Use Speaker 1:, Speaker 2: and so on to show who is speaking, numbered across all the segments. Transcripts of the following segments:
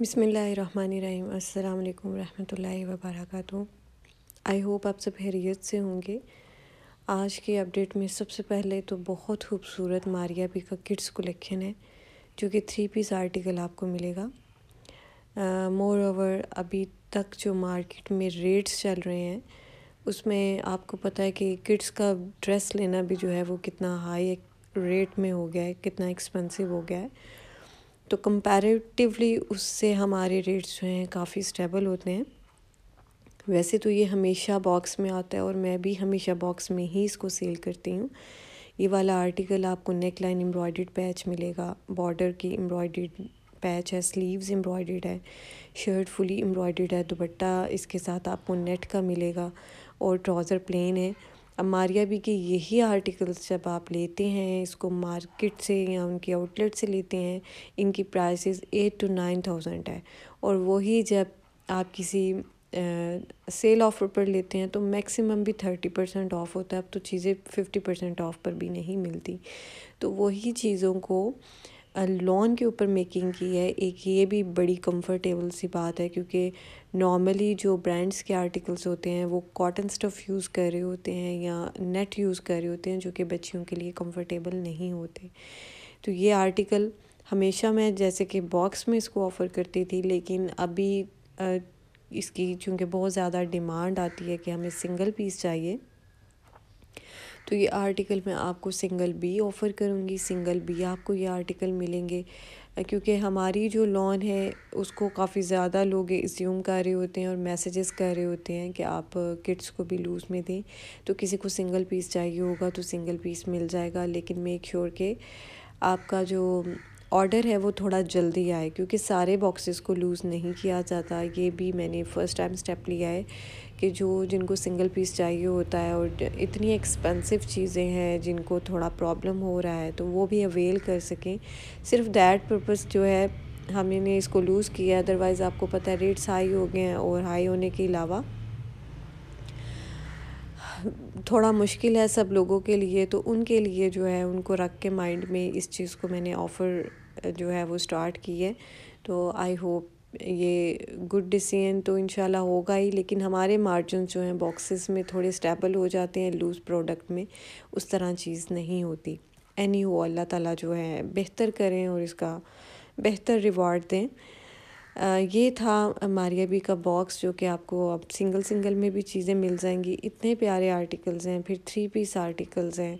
Speaker 1: बिसमीम् अल्लाम रहमतुल्लाहि वबरकू I hope आप सब हैरियत से होंगे आज के अपडेट में सबसे पहले तो बहुत खूबसूरत मारिया पी का किड्स कलेक्शन है जो कि थ्री पीस आर्टिकल आपको मिलेगा मोर ओवर अभी तक जो मार्केट में रेट्स चल रहे हैं उसमें आपको पता है कि किड्स का ड्रेस लेना भी जो है वो कितना हाई रेट में हो गया है कितना एक्सपेंसिव हो गया है तो कंपैरेटिवली उससे हमारे रेट्स जो हैं काफ़ी स्टेबल होते हैं वैसे तो ये हमेशा बॉक्स में आता है और मैं भी हमेशा बॉक्स में ही इसको सेल करती हूँ ये वाला आर्टिकल आपको नेक लाइन एम्ब्रॉयड पैच मिलेगा बॉर्डर की एम्ब्रॉयड पैच है स्लीव्स एम्ब्रॉयड है शर्ट फुली एम्ब्रॉयड है दुपट्टा इसके साथ आपको नेट का मिलेगा और ट्राउज़र प्लेन है अब मारिया भी के यही आर्टिकल्स जब आप लेते हैं इसको मार्केट से या उनकी आउटलेट से लेते हैं इनकी prices eight to nine thousand है और वही जब आप किसी सेल ऑफर पर लेते हैं तो मैक्सिमम भी थर्टी परसेंट ऑफ़ होता है अब तो चीज़ें फिफ्टी परसेंट ऑफ़ पर भी नहीं मिलती तो वही चीज़ों को लॉन के ऊपर मेकिंग की है एक ये भी बड़ी कंफर्टेबल सी बात है क्योंकि नॉर्मली जो ब्रांड्स के आर्टिकल्स होते हैं वो कॉटन स्टफ़ यूज़ कर रहे होते हैं या नेट यूज़ कर रहे होते हैं जो कि बच्चियों के लिए कंफर्टेबल नहीं होते तो ये आर्टिकल हमेशा मैं जैसे कि बॉक्स में इसको ऑफ़र करती थी लेकिन अभी इसकी चूँकि बहुत ज़्यादा डिमांड आती है कि हमें सिंगल पीस चाहिए तो ये आर्टिकल मैं आपको सिंगल बी ऑफ़र करूँगी सिंगल बी आपको ये आर्टिकल मिलेंगे क्योंकि हमारी जो लोन है उसको काफ़ी ज़्यादा लोग इज्यूम कर रहे होते हैं और मैसेजेस कर रहे होते हैं कि आप किड्स को भी लूज़ में दें तो किसी को सिंगल पीस चाहिए होगा तो सिंगल पीस मिल जाएगा लेकिन मेक श्योर के आपका जो ऑर्डर है वो थोड़ा जल्दी आए क्योंकि सारे बॉक्सेस को लूज़ नहीं किया जाता ये भी मैंने फ़र्स्ट टाइम स्टेप लिया है कि जो जिनको सिंगल पीस चाहिए होता है और इतनी एक्सपेंसिव चीज़ें हैं जिनको थोड़ा प्रॉब्लम हो रहा है तो वो भी अवेल कर सकें सिर्फ दैट पर्पज़ जो है हमने इसको लूज़ किया अदरवाइज़ आपको पता है रेट्स हाई हो गए हैं और हाई होने के अलावा थोड़ा मुश्किल है सब लोगों के लिए तो उनके लिए जो है उनको रख के माइंड में इस चीज़ को मैंने ऑफ़र जो है वो स्टार्ट की है तो आई होप ये गुड डिसीजन तो इनशाला होगा ही लेकिन हमारे मार्जिन जो हैं बॉक्सेस में थोड़े स्टेबल हो जाते हैं लूज़ प्रोडक्ट में उस तरह चीज़ नहीं होती एनी हो अल्लाह ताला जो है बेहतर करें और इसका बेहतर रिवॉर्ड दें ये था मारियाबी का बॉक्स जो कि आपको अब सिंगल सिंगल में भी चीज़ें मिल जाएंगी इतने प्यारे आर्टिकल्स हैं फिर थ्री पीस आर्टिकल्स हैं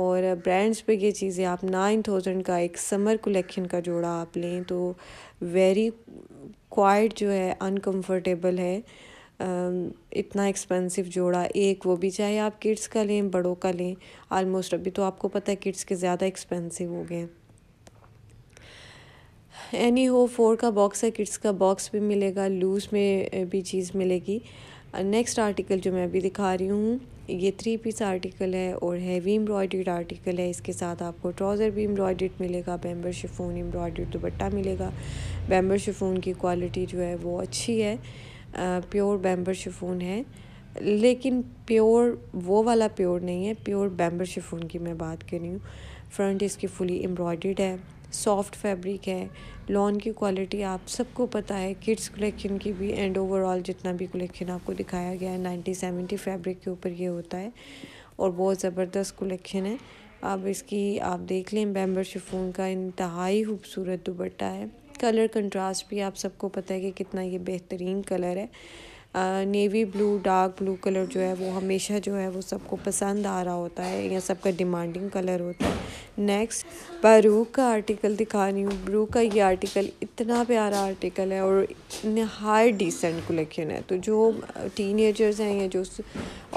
Speaker 1: और ब्रांड्स पे ये चीज़ें आप नाइन थाउजेंड का एक समर कलेक्शन का जोड़ा आप लें तो वेरी क्वाइट जो है अनकंफर्टेबल है इतना एक्सपेंसिव जोड़ा एक वो भी चाहे आप किड्स का लें बड़ों का लें आलमोस्ट अभी तो आपको पता है किड्स के ज़्यादा एक्सपेंसिव हो गए हैं एनी हो फोर का बॉक्स है किड्स का बॉक्स भी मिलेगा लूज में भी चीज़ मिलेगी नेक्स्ट आर्टिकल जो मैं अभी दिखा रही हूँ ये थ्री पीस आर्टिकल है और हैवी एम्ब्रॉयड आर्टिकल है इसके साथ आपको ट्राउज़र भी एम्ब्रॉयड मिलेगा बैम्बर शिफोन एम्ब्रॉयड दुपट्टा मिलेगा बैम्बर शिफोन की क्वालिटी जो है वो अच्छी है आ, प्योर बैम्बर शिफोन है लेकिन प्योर वो वाला प्योर नहीं है प्योर बैम्बर शिफोन की मैं बात कर रही हूँ फ्रंट इसकी फुली एम्ब्रॉयड है सॉफ्ट फैब्रिक है लॉन की क्वालिटी आप सबको पता है किड्स कलेक्शन की भी एंड ओवरऑल जितना भी कलेक्शन आपको दिखाया गया है नाइन्टी सेवेंटी फैब्रिक के ऊपर ये होता है और बहुत ज़बरदस्त कलेक्शन है अब इसकी आप देख लें बैम्बर शिफोन का इंतहाई खूबसूरत दुपट्टा है कलर कंट्रास्ट भी आप सबको पता है कि कितना ये बेहतरीन कलर है navy blue dark blue colour जो है वो हमेशा जो है वो सबको पसंद आ रहा होता है या सबका डिमांडिंग कलर होता है नेक्स्ट बारूक का आर्टिकल दिखा रही हूँ ब्रू का ये आर्टिकल इतना प्यारा आर्टिकल है और हाई डिसेंट कलेक्शन है तो जो टीन एजर्स हैं या जो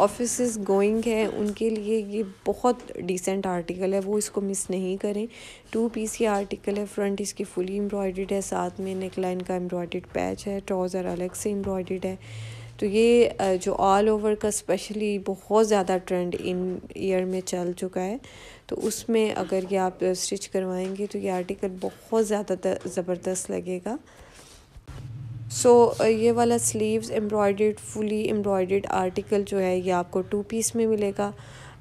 Speaker 1: ऑफिस गोइंग है उनके लिए ये बहुत डिसेंट आर्टिकल है वो इसको मिस नहीं करें टू पीस ये आर्टिकल है फ्रंट इसकी फुली एम्ब्रॉयड है साथ में नेकलाइन का एम्ब्रॉयड पैच है ट्राउज़र अलग से एम्ब्रॉयड है तो ये जो ऑल ओवर का स्पेशली बहुत ज़्यादा ट्रेंड इन ईयर में चल चुका है तो उसमें अगर ये आप स्टिच करवाएंगे तो ये आर्टिकल बहुत ज़्यादा ज़बरदस्त लगेगा सो so, ये वाला स्लीव्स एम्ब्रॉयड फुली एम्ब्रॉयड आर्टिकल जो है ये आपको टू पीस में मिलेगा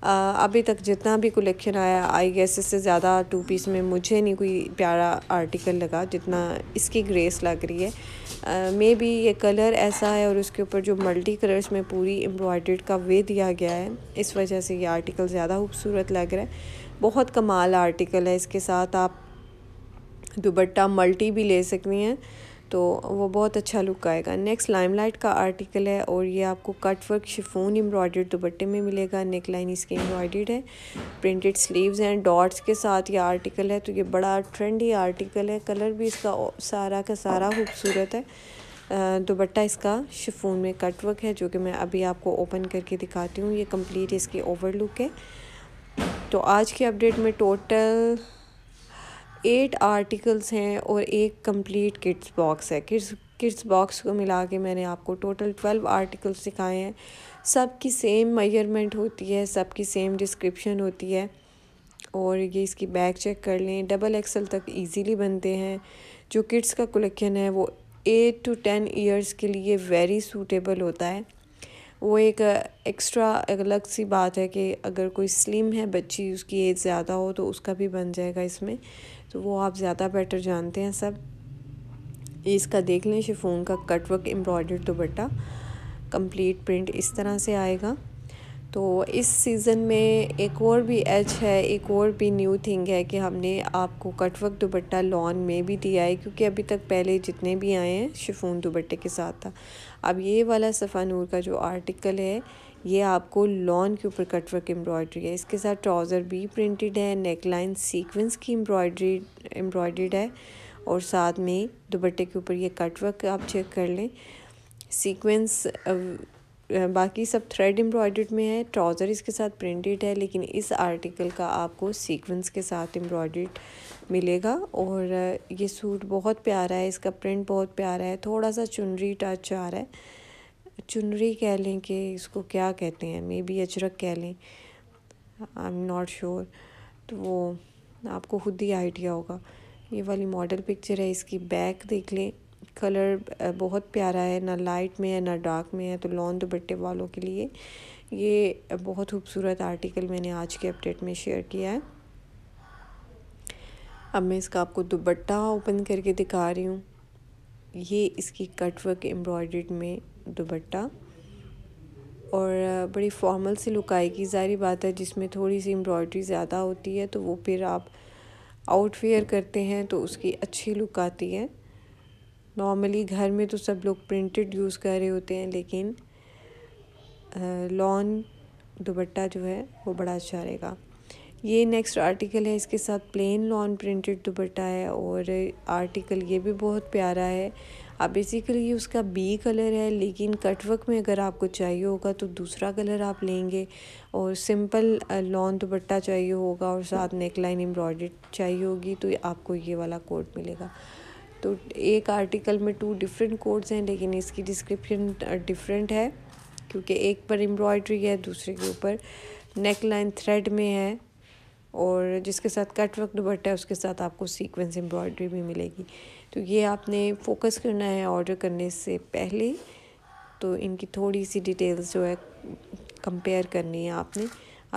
Speaker 1: अभी तक जितना भी कलेक्शन आया आई गेस इससे ज़्यादा टू पीस में मुझे नहीं कोई प्यारा आर्टिकल लगा जितना इसकी ग्रेस लग रही है मे बी ये कलर ऐसा है और उसके ऊपर जो मल्टी कलर्स में पूरी एम्ब्रॉयड्रेड का वे दिया गया है इस वजह से ये आर्टिकल ज़्यादा खूबसूरत लग रहा है बहुत कमाल आर्टिकल है इसके साथ आप दुबट्टा मल्टी भी ले सकती हैं तो वो बहुत अच्छा लुक आएगा नेक्स्ट लाइमलाइट का आर्टिकल है और ये आपको कट वर्क शिफोन एम्ब्रॉयडर्ड दुपट्टे में मिलेगा नेक लाइन इसके एम्ब्रॉयडर्ड है प्रिंटेड स्लीव्स हैं डॉट्स के साथ ये आर्टिकल है तो ये बड़ा ट्रेंडी आर्टिकल है कलर भी इसका सारा का सारा खूबसूरत है दुबट्टा इसका शिफोन में कट वर्क है जो कि मैं अभी आपको ओपन करके दिखाती हूँ ये कम्प्लीट इसकी ओवर लुक है तो आज की अपडेट में टोटल एट आर्टिकल्स हैं और एक कंप्लीट किड्स बॉक्स है किड्स किड्स बॉक्स को मिला के मैंने आपको टोटल ट्वेल्व आर्टिकल्स सिखाए हैं सब की सेम मेजरमेंट होती है सब की सेम डिस्क्रिप्शन होती है और ये इसकी बैग चेक कर लें डबल एक्सल तक इजीली बनते हैं जो किड्स का कलेक्शन है वो एट टू टेन इयर्स के लिए वेरी सूटेबल होता है वो एक एक्स्ट्रा अलग सी बात है कि अगर कोई स्लिम है बच्ची उसकी एज ज़्यादा हो तो उसका भी बन जाएगा इसमें तो वो आप ज़्यादा बेटर जानते हैं सब इसका देख लें शिफोन का cutwork embroidered dupatta complete print इस तरह से आएगा तो इस सीज़न में एक और भी एच है एक और भी न्यू थिंग है कि हमने आपको कटवक दुपट्टा लॉन में भी दिया है क्योंकि अभी तक पहले जितने भी आए हैं शिफोन दुपट्टे के साथ था अब ये वाला सफ़ा नूर का जो आर्टिकल है ये आपको लॉन के ऊपर कटवर्क एम्ब्रॉयड्री है इसके साथ ट्राउज़र भी प्रिंटेड है नेक लाइन सीक्वेंस की एम्ब्रॉयड्री एम्ब्रॉयड्रीड है और साथ में दुपट्टे के ऊपर ये कटवर्क आप चेक कर लें सीक्वेंस बाकी सब थ्रेड एम्ब्रॉयड में है ट्राउज़र इसके साथ प्रिंटेड है लेकिन इस आर्टिकल का आपको सीक्वेंस के साथ एम्ब्रॉयड मिलेगा और ये सूट बहुत प्यारा है इसका प्रिंट बहुत प्यारा है थोड़ा सा चुनरी टच आ रहा है चुनरी कह लें कि इसको क्या कहते हैं मे बी अजरक कह लें आई एम नॉट श्योर तो वो आपको खुद ही आइडिया होगा ये वाली मॉडल पिक्चर है इसकी बैक देख लें कलर बहुत प्यारा है ना लाइट में है ना डार्क में है तो लॉन दुपट्टे वालों के लिए ये बहुत खूबसूरत आर्टिकल मैंने आज के अपडेट में शेयर किया है अब मैं इसका आपको दुपट्टा ओपन करके दिखा रही हूँ ये इसकी कटवर्क एम्ब्रॉयड में दुपट्टा और बड़ी फॉर्मल सी लुक आएगी जारी बात है जिसमें थोड़ी सी एम्ब्रॉयड्री ज़्यादा होती है तो वो फिर आप आउटवेयर करते हैं तो उसकी अच्छी लुक आती है नॉर्मली घर में तो सब लोग प्रिंटेड यूज़ कर रहे होते हैं लेकिन लॉन दुपट्टा जो है वो बड़ा अच्छा रहेगा ये नेक्स्ट आर्टिकल है इसके साथ प्लेन लॉन प्रिंटेड दुपट्टा है और आर्टिकल ये भी बहुत प्यारा है अब बेसिकली उसका बी कलर है लेकिन कटवर्क में अगर आपको चाहिए होगा तो दूसरा कलर आप लेंगे और सिंपल लॉन दुपट्टा चाहिए होगा और साथ नेकलाइन एम्ब्रॉयड चाहिए होगी तो आपको ये वाला कोट मिलेगा तो एक आर्टिकल में टू डिफरेंट कोड्स हैं लेकिन इसकी डिस्क्रिप्शन डिफरेंट है क्योंकि एक पर एम्ब्रॉयड्री है दूसरे के ऊपर नेक लाइन थ्रेड में है और जिसके साथ कट वर्क दुपट्टा है उसके साथ आपको सीक्वेंस एम्ब्रॉयड्री भी मिलेगी तो ये आपने फोकस करना है ऑर्डर करने से पहले तो इनकी थोड़ी सी डिटेल्स जो है कंपेयर करनी है आपने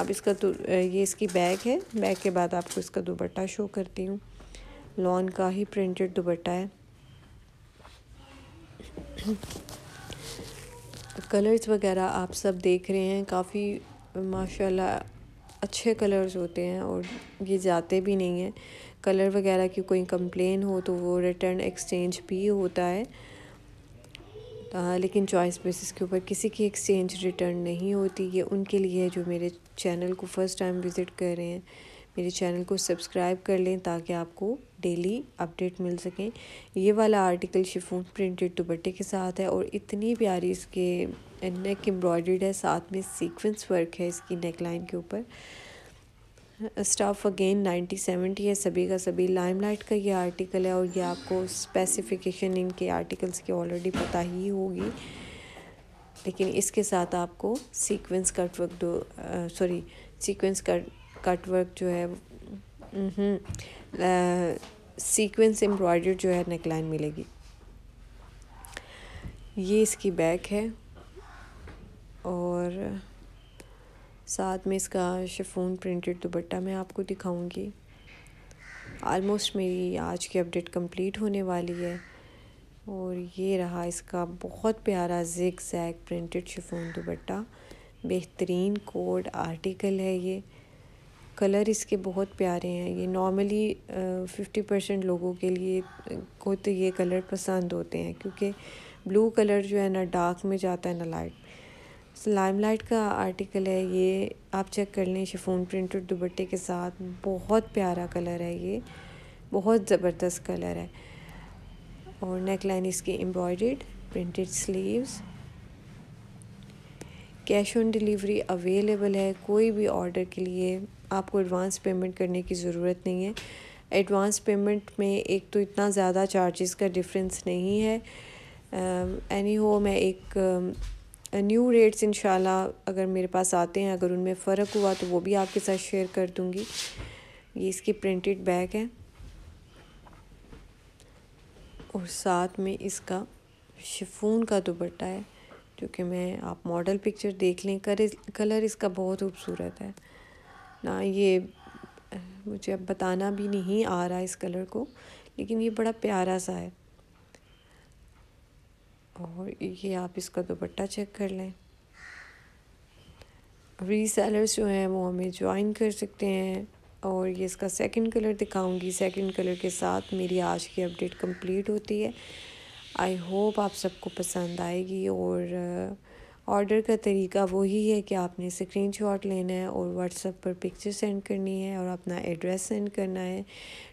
Speaker 1: आप इसका तो ये इसकी बैग है बैग के बाद आपको इसका दुपट्टा शो करती हूँ लॉन का ही प्रिंटेड दुपट्टा है कलर्स वगैरह आप सब देख रहे हैं काफ़ी माशाल्लाह अच्छे कलर्स होते हैं और ये जाते भी नहीं हैं कलर वगैरह की कोई कंप्लेन हो तो वो रिटर्न एक्सचेंज भी होता है आ, लेकिन चॉइस बेसिस के ऊपर किसी की एक्सचेंज रिटर्न नहीं होती ये उनके लिए है जो मेरे चैनल को फ़र्स्ट टाइम विज़िट कर रहे हैं मेरे चैनल को सब्सक्राइब कर लें ताकि आपको डेली अपडेट मिल सकें ये वाला आर्टिकल शिफोन प्रिंटेड दुपट्टे के साथ है और इतनी प्यारी इसके नेक एम्ब्रॉयड है साथ में सीक्वेंस वर्क है इसकी नेक लाइन के ऊपर स्टाफ अगेन नाइन्टी सेवेंटी है सभी का सभी लाइमलाइट का ये आर्टिकल है और ये आपको स्पेसिफिकेशन इनके आर्टिकल्स की ऑलरेडी पता ही होगी लेकिन इसके साथ आपको sequence cut work sorry sequence cut cut work जो है सीक्वेंस एम्ब्रॉयडरी हम्म, जो है नेकलाइन मिलेगी ये इसकी बैक है और साथ में इसका शेफोन प्रिंटेड दुपट्टा मैं आपको दिखाऊंगी आलमोस्ट मेरी आज की अपडेट कंप्लीट होने वाली है और ये रहा इसका बहुत प्यारा जिक जैग प्रिंटेड शिफोन दुपट्टा बेहतरीन कोड आर्टिकल है ये कलर इसके बहुत प्यारे हैं ये नॉर्मली फिफ्टी परसेंट लोगों के लिए को तो ये कलर पसंद होते हैं क्योंकि ब्लू कलर जो है ना डार्क में जाता है ना लाइट लाइम लाइट का आर्टिकल है ये आप चेक कर लें शिफोन प्रिंटेड दुबट्टे के साथ बहुत प्यारा कलर है ये बहुत ज़बरदस्त कलर है और नेक लाइन इसकी embroidered printed sleeves cash on delivery available है कोई भी ऑर्डर के लिए आपको एडवांस पेमेंट करने की ज़रूरत नहीं है एडवांस पेमेंट में एक तो इतना ज़्यादा चार्जेस का डिफरेंस नहीं है एनी uh, हो मैं एक न्यू uh, रेट्स इन अगर मेरे पास आते हैं अगर उनमें फ़र्क हुआ तो वो भी आपके साथ शेयर कर दूँगी ये इसकी प्रिंटेड बैग है और साथ में इसका शिफून का दुपट्टा है क्योंकि मैं आप मॉडल पिक्चर देख लें कर, कलर इसका बहुत खूबसूरत है ना ये मुझे अब बताना भी नहीं आ रहा इस कलर को लेकिन ये बड़ा प्यारा सा है और ये आप इसका दुपट्टा चेक कर लें रीसेलर्स जो हैं वो हमें ज्वाइन कर सकते हैं और ये इसका सेकंड कलर दिखाऊंगी सेकंड कलर के साथ मेरी आज की अपडेट कंप्लीट होती है आई होप आप सबको पसंद आएगी और ऑर्डर का तरीका वही है कि आपने स्क्रीन शॉट लेना है और व्हाट्सएप पर पिक्चर सेंड करनी है और अपना एड्रेस सेंड करना है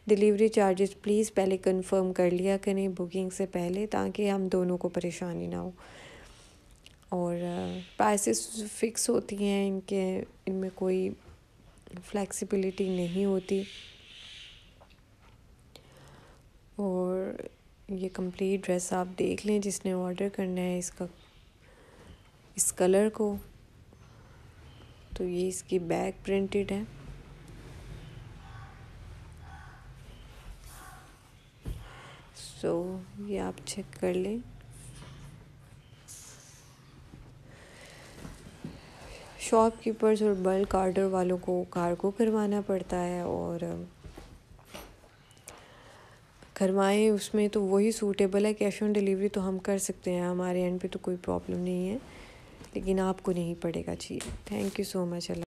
Speaker 1: डिलीवरी चार्जेस प्लीज़ पहले कंफर्म कर लिया करें बुकिंग से पहले ताकि हम दोनों को परेशानी ना हो और प्राइसेस फिक्स होती हैं इनके इनमें कोई फ्लेक्सिबिलिटी नहीं होती और ये कंप्लीट ड्रेस आप देख लें जिसने ऑर्डर करना है इसका इस कलर को तो ये इसकी बैक प्रिंटेड है सो so, ये आप चेक कर लें शॉपकीपर्स और बल्क आर्डर वालों को कार्गो करवाना पड़ता है और करवाएं उसमें तो वही सूटेबल है कैश ऑन डिलीवरी तो हम कर सकते हैं हमारे एंड पे तो कोई प्रॉब्लम नहीं है लेकिन आपको नहीं पड़ेगा चाहिए thank you so much Allah